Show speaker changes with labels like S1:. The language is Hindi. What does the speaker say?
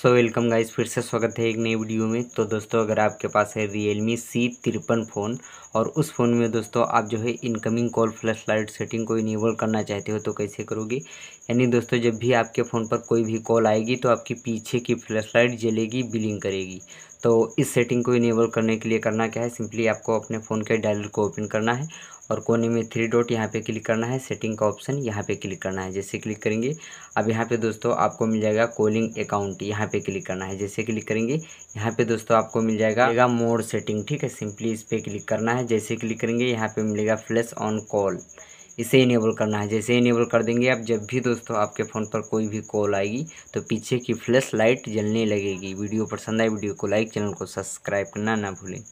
S1: सो वेलकम गाइस फिर से स्वागत है एक नई वीडियो में तो दोस्तों अगर आपके पास है रियल मी सी तिरपन फ़ोन और उस फ़ोन में दोस्तों आप जो है incoming call flash light setting को इनेबल करना चाहते हो तो कैसे करोगे यानी दोस्तों जब भी आपके फ़ोन पर कोई भी कॉल आएगी तो आपकी पीछे की फ्लैश लाइट जलेगी बिलिंग करेगी तो इस सेटिंग को इनेबल करने के लिए करना क्या है सिंपली आपको अपने फ़ोन के डायलर को ओपन करना है और कोने में थ्री डॉट यहाँ पे क्लिक करना है सेटिंग का ऑप्शन यहाँ पे क्लिक करना है जैसे क्लिक करेंगे अब यहाँ पे दोस्तों आपको मिल जाएगा कॉलिंग अकाउंट यहाँ पे क्लिक करना है जैसे क्लिक करेंगे यहाँ पे दोस्तों आपको मिल जाएगा मोड सेटिंग ठीक है सिंपली इस पर क्लिक करना है जैसे क्लिक करेंगे यहाँ पर मिलेगा फ्लैश ऑन कॉल इसे इनेबल करना है जैसे इनेबल कर देंगे आप जब भी दोस्तों आपके फ़ोन पर कोई भी कॉल आएगी तो पीछे की फ्लैश लाइट जलने लगेगी वीडियो पसंद आए वीडियो को लाइक चैनल को सब्सक्राइब करना ना भूलें